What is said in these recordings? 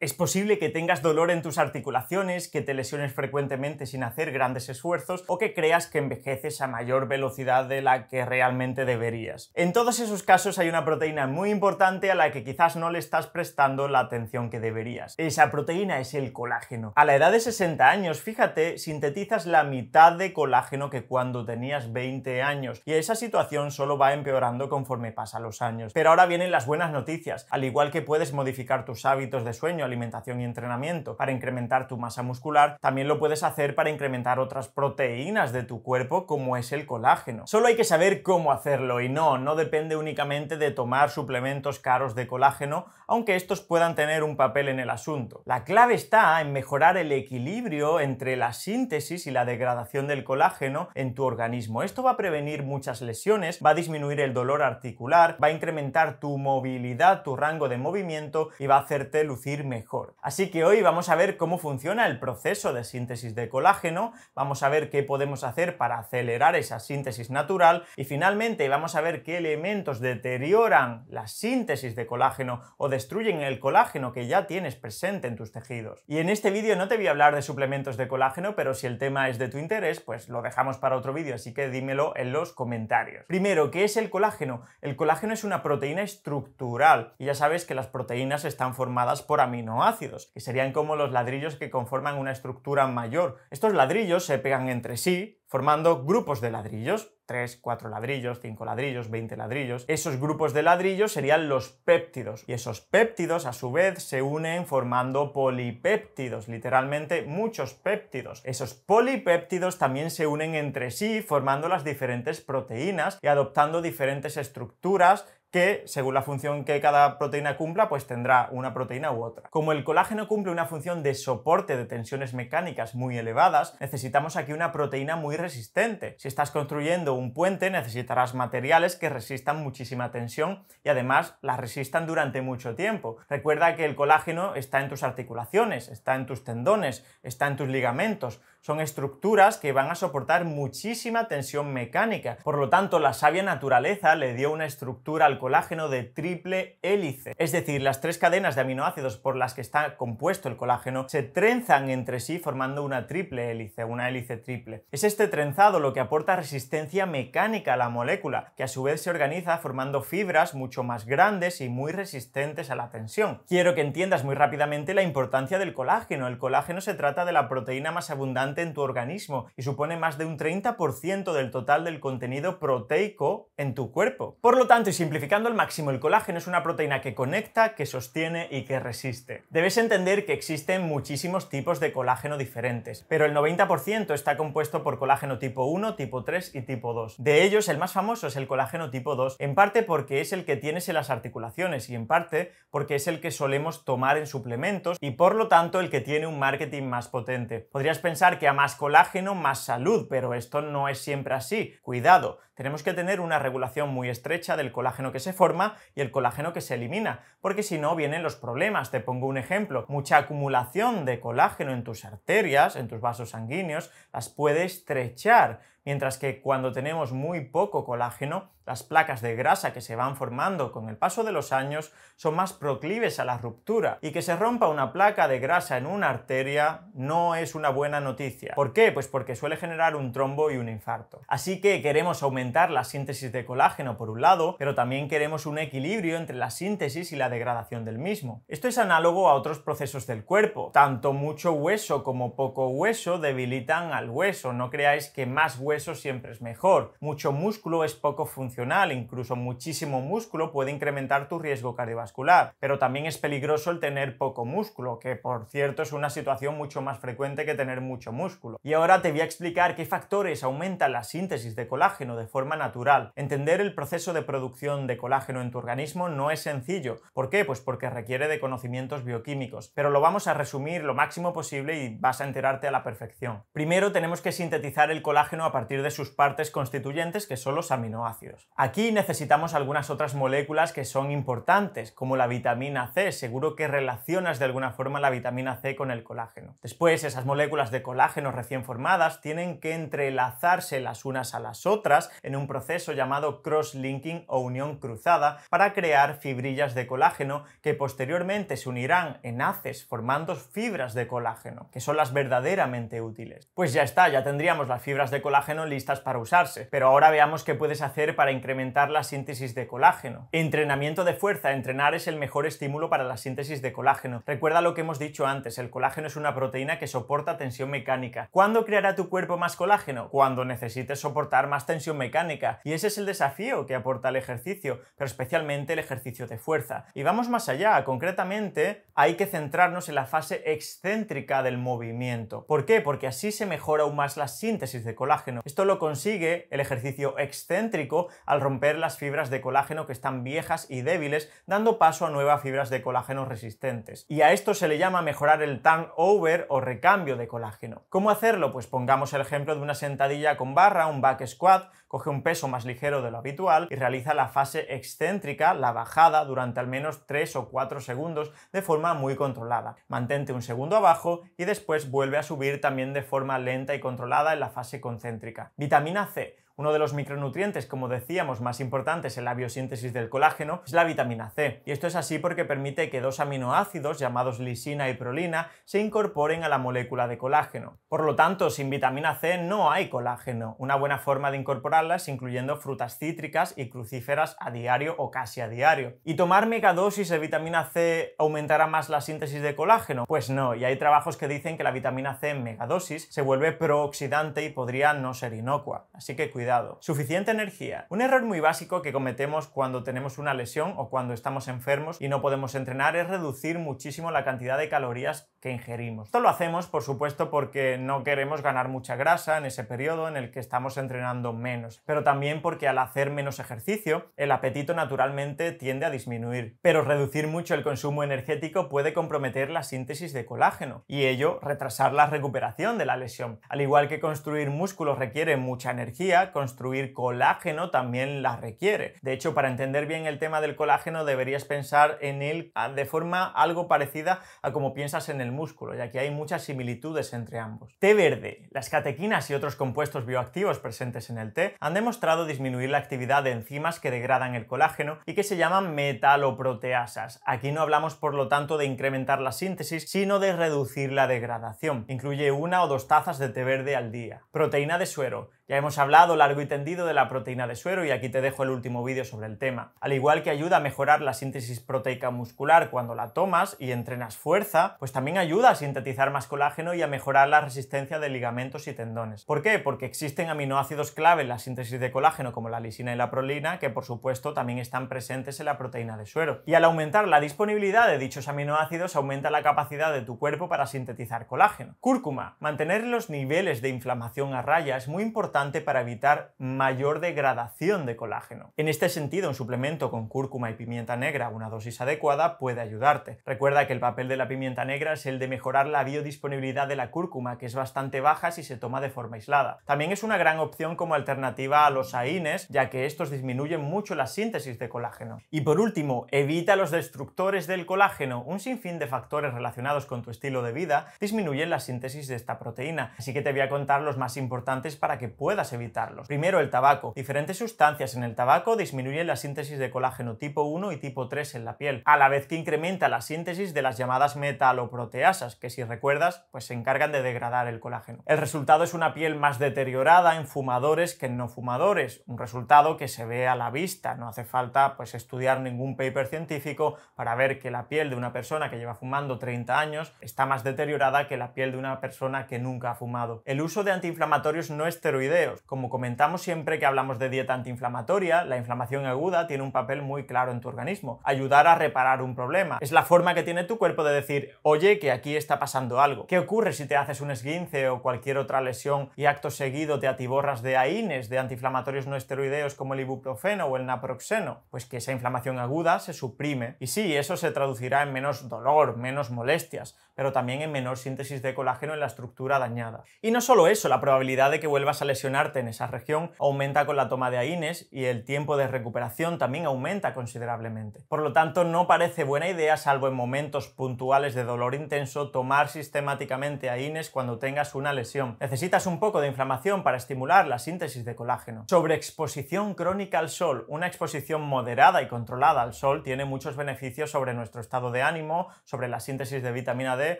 Es posible que tengas dolor en tus articulaciones, que te lesiones frecuentemente sin hacer grandes esfuerzos o que creas que envejeces a mayor velocidad de la que realmente deberías. En todos esos casos hay una proteína muy importante a la que quizás no le estás prestando la atención que deberías. Esa proteína es el colágeno. A la edad de 60 años, fíjate, sintetizas la mitad de colágeno que cuando tenías 20 años y esa situación solo va empeorando conforme pasan los años. Pero ahora vienen las buenas noticias. Al igual que puedes modificar tus hábitos de sueño, alimentación y entrenamiento para incrementar tu masa muscular, también lo puedes hacer para incrementar otras proteínas de tu cuerpo como es el colágeno. Solo hay que saber cómo hacerlo y no, no depende únicamente de tomar suplementos caros de colágeno, aunque estos puedan tener un papel en el asunto. La clave está en mejorar el equilibrio entre la síntesis y la degradación del colágeno en tu organismo. Esto va a prevenir muchas lesiones, va a disminuir el dolor articular, va a incrementar tu movilidad, tu rango de movimiento y va a hacerte lucir mejor Así que hoy vamos a ver cómo funciona el proceso de síntesis de colágeno, vamos a ver qué podemos hacer para acelerar esa síntesis natural y finalmente vamos a ver qué elementos deterioran la síntesis de colágeno o destruyen el colágeno que ya tienes presente en tus tejidos. Y en este vídeo no te voy a hablar de suplementos de colágeno, pero si el tema es de tu interés, pues lo dejamos para otro vídeo, así que dímelo en los comentarios. Primero, ¿qué es el colágeno? El colágeno es una proteína estructural y ya sabes que las proteínas están formadas por aminos aminoácidos, que serían como los ladrillos que conforman una estructura mayor. Estos ladrillos se pegan entre sí, formando grupos de ladrillos, 3, 4 ladrillos, 5 ladrillos, 20 ladrillos. Esos grupos de ladrillos serían los péptidos, y esos péptidos a su vez se unen formando polipéptidos, literalmente muchos péptidos. Esos polipéptidos también se unen entre sí, formando las diferentes proteínas y adoptando diferentes estructuras que según la función que cada proteína cumpla, pues tendrá una proteína u otra. Como el colágeno cumple una función de soporte de tensiones mecánicas muy elevadas, necesitamos aquí una proteína muy resistente. Si estás construyendo un puente, necesitarás materiales que resistan muchísima tensión y además la resistan durante mucho tiempo. Recuerda que el colágeno está en tus articulaciones, está en tus tendones, está en tus ligamentos, son estructuras que van a soportar muchísima tensión mecánica. Por lo tanto, la sabia naturaleza le dio una estructura al colágeno de triple hélice. Es decir, las tres cadenas de aminoácidos por las que está compuesto el colágeno se trenzan entre sí formando una triple hélice, una hélice triple. Es este trenzado lo que aporta resistencia mecánica a la molécula, que a su vez se organiza formando fibras mucho más grandes y muy resistentes a la tensión. Quiero que entiendas muy rápidamente la importancia del colágeno. El colágeno se trata de la proteína más abundante en tu organismo y supone más de un 30% del total del contenido proteico en tu cuerpo. Por lo tanto, y simplificando al máximo, el colágeno es una proteína que conecta, que sostiene y que resiste. Debes entender que existen muchísimos tipos de colágeno diferentes, pero el 90% está compuesto por colágeno tipo 1, tipo 3 y tipo 2. De ellos, el más famoso es el colágeno tipo 2, en parte porque es el que tienes en las articulaciones y en parte porque es el que solemos tomar en suplementos y por lo tanto el que tiene un marketing más potente. Podrías pensar que a más colágeno, más salud, pero esto no es siempre así. Cuidado, tenemos que tener una regulación muy estrecha del colágeno que se forma y el colágeno que se elimina, porque si no vienen los problemas. Te pongo un ejemplo, mucha acumulación de colágeno en tus arterias, en tus vasos sanguíneos, las puede estrechar, mientras que cuando tenemos muy poco colágeno, las placas de grasa que se van formando con el paso de los años son más proclives a la ruptura y que se rompa una placa de grasa en una arteria no es una buena noticia. ¿Por qué? Pues porque suele generar un trombo y un infarto. Así que queremos aumentar la síntesis de colágeno por un lado, pero también queremos un equilibrio entre la síntesis y la degradación del mismo. Esto es análogo a otros procesos del cuerpo. Tanto mucho hueso como poco hueso debilitan al hueso. No creáis que más hueso siempre es mejor. Mucho músculo es poco funcional incluso muchísimo músculo, puede incrementar tu riesgo cardiovascular. Pero también es peligroso el tener poco músculo, que por cierto es una situación mucho más frecuente que tener mucho músculo. Y ahora te voy a explicar qué factores aumentan la síntesis de colágeno de forma natural. Entender el proceso de producción de colágeno en tu organismo no es sencillo. ¿Por qué? Pues porque requiere de conocimientos bioquímicos. Pero lo vamos a resumir lo máximo posible y vas a enterarte a la perfección. Primero tenemos que sintetizar el colágeno a partir de sus partes constituyentes que son los aminoácidos. Aquí necesitamos algunas otras moléculas que son importantes, como la vitamina C. Seguro que relacionas de alguna forma la vitamina C con el colágeno. Después, esas moléculas de colágeno recién formadas tienen que entrelazarse las unas a las otras en un proceso llamado cross-linking o unión cruzada para crear fibrillas de colágeno que posteriormente se unirán en haces formando fibras de colágeno, que son las verdaderamente útiles. Pues ya está, ya tendríamos las fibras de colágeno listas para usarse, pero ahora veamos qué puedes hacer para incrementar la síntesis de colágeno. Entrenamiento de fuerza. Entrenar es el mejor estímulo para la síntesis de colágeno. Recuerda lo que hemos dicho antes, el colágeno es una proteína que soporta tensión mecánica. ¿Cuándo creará tu cuerpo más colágeno? Cuando necesites soportar más tensión mecánica. Y ese es el desafío que aporta el ejercicio, pero especialmente el ejercicio de fuerza. Y vamos más allá, concretamente hay que centrarnos en la fase excéntrica del movimiento. ¿Por qué? Porque así se mejora aún más la síntesis de colágeno. Esto lo consigue el ejercicio excéntrico al romper las fibras de colágeno que están viejas y débiles, dando paso a nuevas fibras de colágeno resistentes. Y a esto se le llama mejorar el tan over o recambio de colágeno. ¿Cómo hacerlo? Pues pongamos el ejemplo de una sentadilla con barra, un back squat, coge un peso más ligero de lo habitual y realiza la fase excéntrica, la bajada, durante al menos 3 o 4 segundos de forma muy controlada. Mantente un segundo abajo y después vuelve a subir también de forma lenta y controlada en la fase concéntrica. Vitamina C uno de los micronutrientes, como decíamos, más importantes en la biosíntesis del colágeno es la vitamina C, y esto es así porque permite que dos aminoácidos llamados lisina y prolina se incorporen a la molécula de colágeno. Por lo tanto, sin vitamina C no hay colágeno. Una buena forma de incorporarla es incluyendo frutas cítricas y crucíferas a diario o casi a diario. ¿Y tomar megadosis de vitamina C aumentará más la síntesis de colágeno? Pues no, y hay trabajos que dicen que la vitamina C en megadosis se vuelve prooxidante y podría no ser inocua. Así que cuidado suficiente energía. Un error muy básico que cometemos cuando tenemos una lesión o cuando estamos enfermos y no podemos entrenar es reducir muchísimo la cantidad de calorías que ingerimos. Esto lo hacemos, por supuesto, porque no queremos ganar mucha grasa en ese periodo en el que estamos entrenando menos, pero también porque al hacer menos ejercicio, el apetito naturalmente tiende a disminuir. Pero reducir mucho el consumo energético puede comprometer la síntesis de colágeno y ello retrasar la recuperación de la lesión. Al igual que construir músculos requiere mucha energía, construir colágeno también la requiere. De hecho, para entender bien el tema del colágeno deberías pensar en él ah, de forma algo parecida a como piensas en el músculo, ya que hay muchas similitudes entre ambos. Té verde. Las catequinas y otros compuestos bioactivos presentes en el té han demostrado disminuir la actividad de enzimas que degradan el colágeno y que se llaman metaloproteasas. Aquí no hablamos, por lo tanto, de incrementar la síntesis, sino de reducir la degradación. Incluye una o dos tazas de té verde al día. Proteína de suero. Ya hemos hablado largo y tendido de la proteína de suero y aquí te dejo el último vídeo sobre el tema. Al igual que ayuda a mejorar la síntesis proteica muscular cuando la tomas y entrenas fuerza, pues también ayuda a sintetizar más colágeno y a mejorar la resistencia de ligamentos y tendones. ¿Por qué? Porque existen aminoácidos clave en la síntesis de colágeno como la lisina y la prolina, que por supuesto también están presentes en la proteína de suero. Y al aumentar la disponibilidad de dichos aminoácidos aumenta la capacidad de tu cuerpo para sintetizar colágeno. Cúrcuma. Mantener los niveles de inflamación a raya es muy importante para evitar mayor degradación de colágeno. En este sentido, un suplemento con cúrcuma y pimienta negra, una dosis adecuada, puede ayudarte. Recuerda que el papel de la pimienta negra es el de mejorar la biodisponibilidad de la cúrcuma, que es bastante baja si se toma de forma aislada. También es una gran opción como alternativa a los AINES, ya que estos disminuyen mucho la síntesis de colágeno. Y por último, evita los destructores del colágeno. Un sinfín de factores relacionados con tu estilo de vida disminuyen la síntesis de esta proteína, así que te voy a contar los más importantes para que puedas puedas evitarlos. Primero, el tabaco. Diferentes sustancias en el tabaco disminuyen la síntesis de colágeno tipo 1 y tipo 3 en la piel, a la vez que incrementa la síntesis de las llamadas metaloproteasas, que si recuerdas, pues se encargan de degradar el colágeno. El resultado es una piel más deteriorada en fumadores que en no fumadores, un resultado que se ve a la vista, no hace falta pues estudiar ningún paper científico para ver que la piel de una persona que lleva fumando 30 años está más deteriorada que la piel de una persona que nunca ha fumado. El uso de antiinflamatorios no esteroideos como comentamos siempre que hablamos de dieta antiinflamatoria, la inflamación aguda tiene un papel muy claro en tu organismo, ayudar a reparar un problema. Es la forma que tiene tu cuerpo de decir, oye, que aquí está pasando algo. ¿Qué ocurre si te haces un esguince o cualquier otra lesión y acto seguido te atiborras de AINES, de antiinflamatorios no esteroideos como el ibuprofeno o el naproxeno? Pues que esa inflamación aguda se suprime. Y sí, eso se traducirá en menos dolor, menos molestias, pero también en menor síntesis de colágeno en la estructura dañada. Y no solo eso, la probabilidad de que vuelvas a lesionar en esa región aumenta con la toma de AINES y el tiempo de recuperación también aumenta considerablemente. Por lo tanto, no parece buena idea, salvo en momentos puntuales de dolor intenso, tomar sistemáticamente AINES cuando tengas una lesión. Necesitas un poco de inflamación para estimular la síntesis de colágeno. Sobre exposición crónica al sol. Una exposición moderada y controlada al sol tiene muchos beneficios sobre nuestro estado de ánimo, sobre la síntesis de vitamina D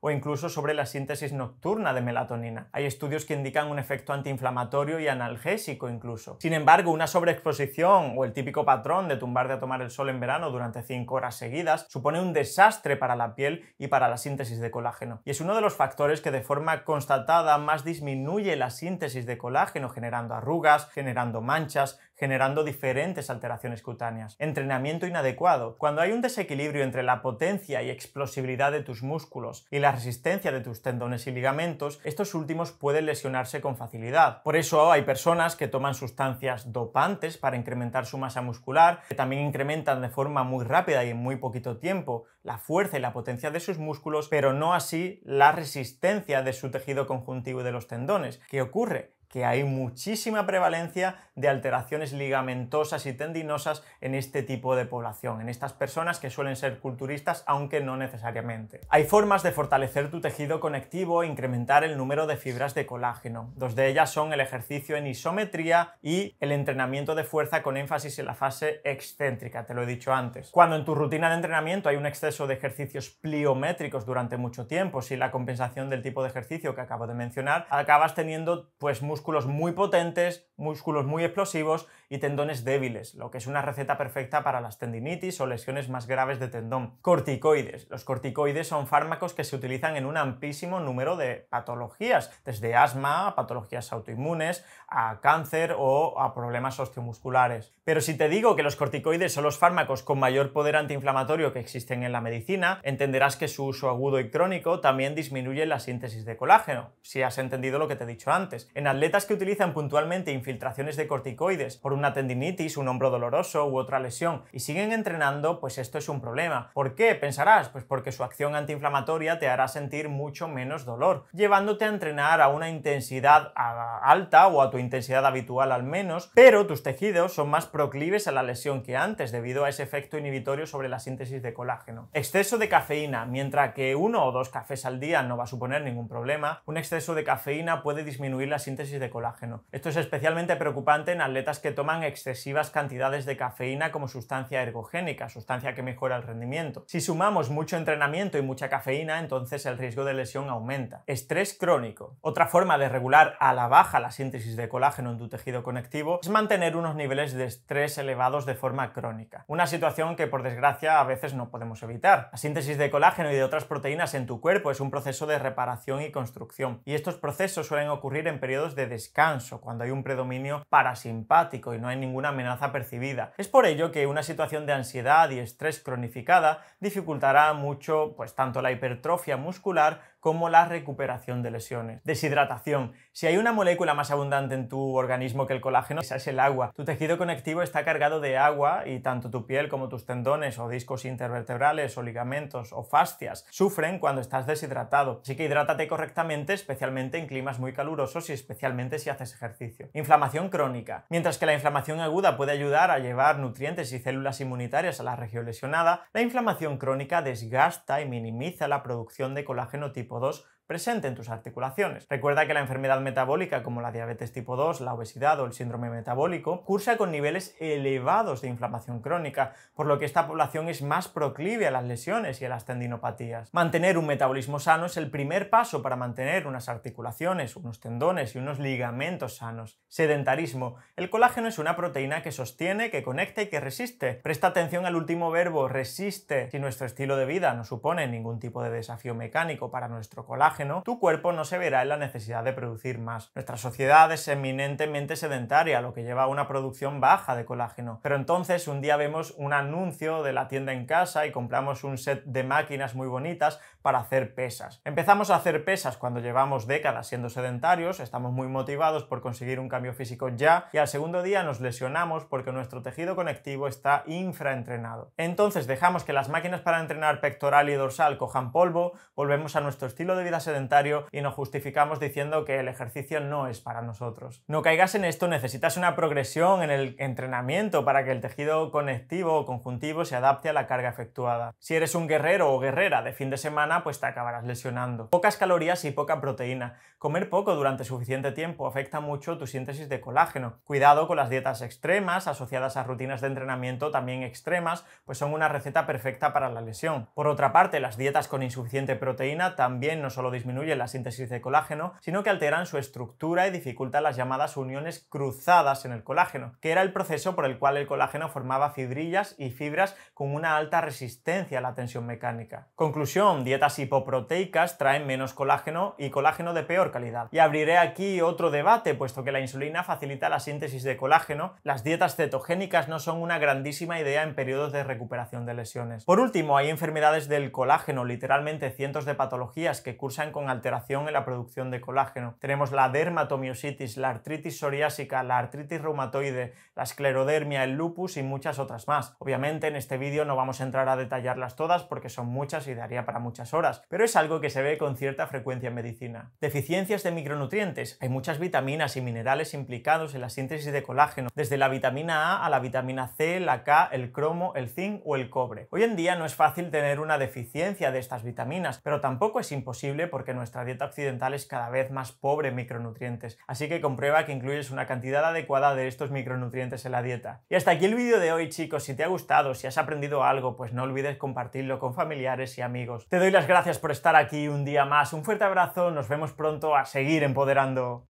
o incluso sobre la síntesis nocturna de melatonina. Hay estudios que indican un efecto antiinflamatorio y analgésico incluso. Sin embargo, una sobreexposición o el típico patrón de tumbarte a tomar el sol en verano durante 5 horas seguidas supone un desastre para la piel y para la síntesis de colágeno. Y es uno de los factores que de forma constatada más disminuye la síntesis de colágeno, generando arrugas, generando manchas, generando diferentes alteraciones cutáneas. Entrenamiento inadecuado. Cuando hay un desequilibrio entre la potencia y explosividad de tus músculos y la resistencia de tus tendones y ligamentos, estos últimos pueden lesionarse con facilidad. Por eso hay personas que toman sustancias dopantes para incrementar su masa muscular, que también incrementan de forma muy rápida y en muy poquito tiempo la fuerza y la potencia de sus músculos, pero no así la resistencia de su tejido conjuntivo y de los tendones. ¿Qué ocurre? que hay muchísima prevalencia de alteraciones ligamentosas y tendinosas en este tipo de población, en estas personas que suelen ser culturistas, aunque no necesariamente. Hay formas de fortalecer tu tejido conectivo e incrementar el número de fibras de colágeno. Dos de ellas son el ejercicio en isometría y el entrenamiento de fuerza con énfasis en la fase excéntrica, te lo he dicho antes. Cuando en tu rutina de entrenamiento hay un exceso de ejercicios pliométricos durante mucho tiempo, si la compensación del tipo de ejercicio que acabo de mencionar, acabas teniendo pues músculos muy potentes, músculos muy explosivos y tendones débiles, lo que es una receta perfecta para las tendinitis o lesiones más graves de tendón. Corticoides. Los corticoides son fármacos que se utilizan en un ampísimo número de patologías, desde asma a patologías autoinmunes, a cáncer o a problemas osteomusculares. Pero si te digo que los corticoides son los fármacos con mayor poder antiinflamatorio que existen en la medicina, entenderás que su uso agudo y crónico también disminuye la síntesis de colágeno, si has entendido lo que te he dicho antes. En atletas que utilizan puntualmente infiltraciones de corticoides por un una tendinitis, un hombro doloroso u otra lesión y siguen entrenando, pues esto es un problema. ¿Por qué? Pensarás, pues porque su acción antiinflamatoria te hará sentir mucho menos dolor, llevándote a entrenar a una intensidad alta o a tu intensidad habitual al menos, pero tus tejidos son más proclives a la lesión que antes debido a ese efecto inhibitorio sobre la síntesis de colágeno. Exceso de cafeína, mientras que uno o dos cafés al día no va a suponer ningún problema, un exceso de cafeína puede disminuir la síntesis de colágeno. Esto es especialmente preocupante en atletas que toman excesivas cantidades de cafeína como sustancia ergogénica, sustancia que mejora el rendimiento. Si sumamos mucho entrenamiento y mucha cafeína, entonces el riesgo de lesión aumenta. Estrés crónico. Otra forma de regular a la baja la síntesis de colágeno en tu tejido conectivo es mantener unos niveles de estrés elevados de forma crónica. Una situación que por desgracia a veces no podemos evitar. La síntesis de colágeno y de otras proteínas en tu cuerpo es un proceso de reparación y construcción. Y estos procesos suelen ocurrir en periodos de descanso, cuando hay un predominio parasimpático y pues no hay ninguna amenaza percibida. Es por ello que una situación de ansiedad y estrés cronificada dificultará mucho pues tanto la hipertrofia muscular como la recuperación de lesiones. Deshidratación. Si hay una molécula más abundante en tu organismo que el colágeno, esa es el agua. Tu tejido conectivo está cargado de agua y tanto tu piel como tus tendones o discos intervertebrales o ligamentos o fascias sufren cuando estás deshidratado. Así que hidrátate correctamente, especialmente en climas muy calurosos y especialmente si haces ejercicio. Inflamación crónica. Mientras que la inflamación aguda puede ayudar a llevar nutrientes y células inmunitarias a la región lesionada, la inflamación crónica desgasta y minimiza la producción de colágeno tipo tipo presente en tus articulaciones. Recuerda que la enfermedad metabólica como la diabetes tipo 2, la obesidad o el síndrome metabólico cursa con niveles elevados de inflamación crónica, por lo que esta población es más proclive a las lesiones y a las tendinopatías. Mantener un metabolismo sano es el primer paso para mantener unas articulaciones, unos tendones y unos ligamentos sanos. Sedentarismo. El colágeno es una proteína que sostiene, que conecta y que resiste. Presta atención al último verbo, resiste. Si nuestro estilo de vida no supone ningún tipo de desafío mecánico para nuestro colágeno, tu cuerpo no se verá en la necesidad de producir más. Nuestra sociedad es eminentemente sedentaria, lo que lleva a una producción baja de colágeno. Pero entonces un día vemos un anuncio de la tienda en casa y compramos un set de máquinas muy bonitas para hacer pesas. Empezamos a hacer pesas cuando llevamos décadas siendo sedentarios, estamos muy motivados por conseguir un cambio físico ya y al segundo día nos lesionamos porque nuestro tejido conectivo está infraentrenado. Entonces dejamos que las máquinas para entrenar pectoral y dorsal cojan polvo, volvemos a nuestro estilo de vida sedentario y nos justificamos diciendo que el ejercicio no es para nosotros. No caigas en esto, necesitas una progresión en el entrenamiento para que el tejido conectivo o conjuntivo se adapte a la carga efectuada. Si eres un guerrero o guerrera de fin de semana, pues te acabarás lesionando. Pocas calorías y poca proteína. Comer poco durante suficiente tiempo afecta mucho tu síntesis de colágeno. Cuidado con las dietas extremas, asociadas a rutinas de entrenamiento también extremas, pues son una receta perfecta para la lesión. Por otra parte, las dietas con insuficiente proteína también no solo disminuyen la síntesis de colágeno, sino que alteran su estructura y dificultan las llamadas uniones cruzadas en el colágeno, que era el proceso por el cual el colágeno formaba fibrillas y fibras con una alta resistencia a la tensión mecánica. Conclusión, dietas dietas hipoproteicas traen menos colágeno y colágeno de peor calidad. Y abriré aquí otro debate, puesto que la insulina facilita la síntesis de colágeno, las dietas cetogénicas no son una grandísima idea en periodos de recuperación de lesiones. Por último, hay enfermedades del colágeno, literalmente cientos de patologías que cursan con alteración en la producción de colágeno. Tenemos la dermatomiositis, la artritis psoriásica, la artritis reumatoide, la esclerodermia, el lupus y muchas otras más. Obviamente en este vídeo no vamos a entrar a detallarlas todas porque son muchas y daría para muchas horas, pero es algo que se ve con cierta frecuencia en medicina. Deficiencias de micronutrientes. Hay muchas vitaminas y minerales implicados en la síntesis de colágeno, desde la vitamina A a la vitamina C, la K, el cromo, el zinc o el cobre. Hoy en día no es fácil tener una deficiencia de estas vitaminas, pero tampoco es imposible porque nuestra dieta occidental es cada vez más pobre en micronutrientes, así que comprueba que incluyes una cantidad adecuada de estos micronutrientes en la dieta. Y hasta aquí el vídeo de hoy chicos, si te ha gustado, si has aprendido algo, pues no olvides compartirlo con familiares y amigos. Te doy las gracias por estar aquí un día más. Un fuerte abrazo. Nos vemos pronto a seguir empoderando.